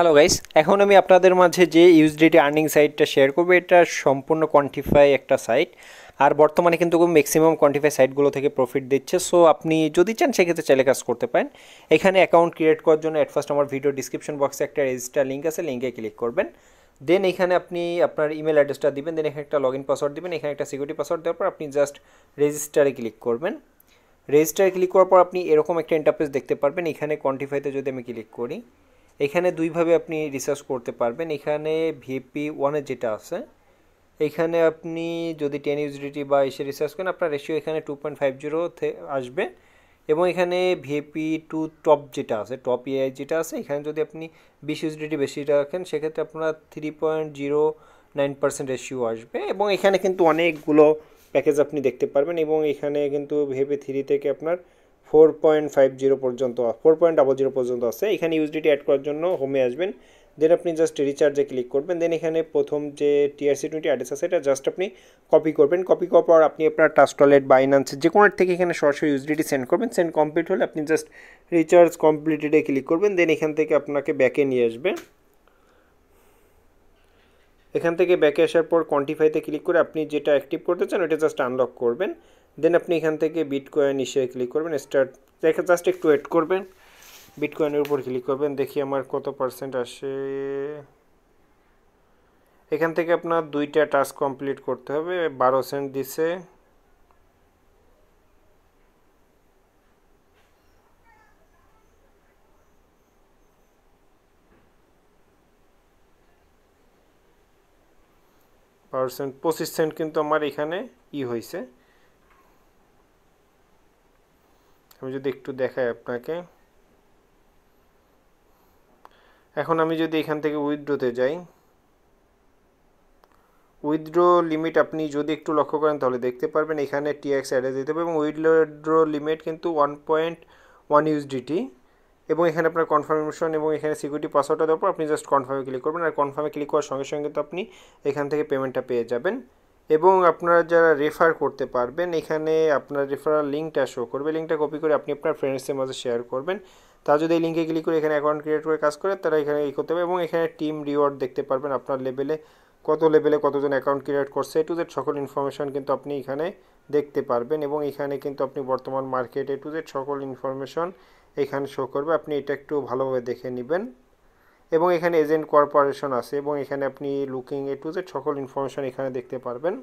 hello guys এখন আমি আপনাদের মাঝে যে ইউজডিটি আর্নিং সাইটটা শেয়ার করবো এটা সম্পূর্ণ কোয়ান্টিফাই একটা সাইট আর বর্তমানে কিন্তু ম্যাক্সিমাম কোয়ান্টিফাই সাইটগুলো থেকে প্রফিট দিচ্ছে সো আপনি যদি চান সেক্ষেত্রে চাইলে কাজ করতে পারেন এখানে অ্যাকাউন্ট ক্রিয়েট করার জন্য অ্যাট ফার্স্ট আমার ভিডিও ডিসক্রিপশন বক্সে একটা রেজিস্টার লিঙ্ক আছে লিঙ্কে ক্লিক করবেন দেন এখানে আপনি আপনার ইমেল অ্যাড্রেসটা দিবেন দেন এখানে একটা লগ ইন পাসওয়ার্ড দেবেন এখানে একটা সিকিউরিটি পাসওয়ার্ড দেওয়ার পর আপনি জাস্ট রেজিস্টারে ক্লিক করবেন রেজিস্টারে ক্লিক করার পর আপনি এরকম একটা ইন্টারফেস দেখতে পারবেন এখানে কোয়ান্টিফাইতে যদি আমি ক্লিক করি এখানে দুইভাবে আপনি রিসার্চ করতে পারবেন এখানে ভিপি ওয়ানের যেটা আছে এখানে আপনি যদি টেন ইউজিডিটি বা এসে রিসার্চ করেন আপনার রেশিও এখানে টু পয়েন্ট ফাইভ জিরো আসবে এবং এখানে ভিএপি টু টপ যেটা আছে টপ এআই যেটা আছে এখানে যদি আপনি বিশ ইউজিডিটি বেশি রাখেন সেক্ষেত্রে আপনার three point zero nine percent ratio আসবে এবং এখানে কিন্তু অনেকগুলো প্যাকেজ আপনি দেখতে পারবেন এবং এখানে কিন্তু ভিএপি থ্রি থেকে আপনার ফোর পয়েন্ট ফাইভ জিরো পর্যন্ত ফোর পয়েন্ট ডাবল জিরো পর্যন্ত আছে এখানে ইউজডিটি অ্যাড করার জন্য হোমে আসবেন দেন আপনি জাস্ট রিচার্জে ক্লিক করবেন দেন এখানে প্রথম যে টিআরসি টোয়েন্টি অ্যাড্রেস আছে এটা জাস্ট আপনি কপি করবেন কপি করার পর আপনি আপনার টাস্ট ওয়ালেট বাইনান্স যে কোনো থেকে এখানে সরাসরি ইউজডিটি সেন্ড করবেন সেন্ড কমপ্লিট হলে আপনি জাস্ট রিচার্জ কমপ্লিটেডে ক্লিক করবেন দেন এখান থেকে আপনাকে ব্যাকে নিয়ে আসবে এখান থেকে ব্যাকে আসার পর কোয়ান্টিফাইতে ক্লিক করে আপনি যেটা অ্যাক্টিভ করতে চান ওটা জাস্ট আনলক করবেন দেন আপনি এখান থেকে বিটকয়েন ইসে ক্লিক করবেন স্টার্ট দেখে জাস্ট একটু ওয়েট করবেন বিটকয়েনের উপর ক্লিক করবেন দেখি আমার কত পার্সেন্ট আসে এখান থেকে আপনার দুইটা টাস্ক কমপ্লিট করতে হবে বারো সেন্ট দিছে পার্সেন্ট পঁচিশ সেন্ট কিন্তু আমার এখানে ই হয়েছে আমি যদি একটু দেখাই আপনাকে এখন আমি যদি এখান থেকে উইথড্রোতে যাই উইথড্রো লিমিট আপনি যদি একটু লক্ষ্য করেন তাহলে দেখতে পারবেন এখানে টিএক্স অ্যাডে দিতে হবে এবং উইথড্রো লিমিট কিন্তু ওয়ান পয়েন্ট ওয়ান ইউএসডিটি এবং এখানে আপনার কনফার্মেশন এবং এখানে সিকিউরিটি পাসওয়ার্ডটা দেওয়ার পর আপনি জাস্ট কনফার্মে ক্লিক করবেন আর কনফার্মে ক্লিক করার সঙ্গে সঙ্গে তো আপনি এখান থেকে পেমেন্টটা পেয়ে যাবেন এবং আপনারা যারা রেফার করতে পারবেন এখানে আপনার রেফারাল লিঙ্কটা শো করবে লিঙ্কটা কপি করে আপনি আপনার ফ্রেন্ডসের মাঝে শেয়ার করবেন তারা যদি এই লিঙ্কে ক্লিক করে এখানে অ্যাকাউন্ট ক্রিয়েট করে কাজ করে তারা এখানে এই করতে হবে এবং এখানে টিম রিওয়ার্ড দেখতে পারবেন আপনার লেভেলে কত লেভেলে কতজন অ্যাকাউন্ট ক্রিয়েট করছে টু জেড সকল ইনফরমেশান কিন্তু আপনি এখানে দেখতে পারবেন এবং এখানে কিন্তু আপনি বর্তমান মার্কেটে টু জেড সকল ইনফরমেশন এখানে শো করবে আপনি এটা একটু ভালোভাবে দেখে নেবেন এবং এখানে এজেন্ট কর্পোরেশন আছে এবং এখানে আপনি লুকিং এ টু জেড সকল ইনফরমেশন এখানে দেখতে পারবেন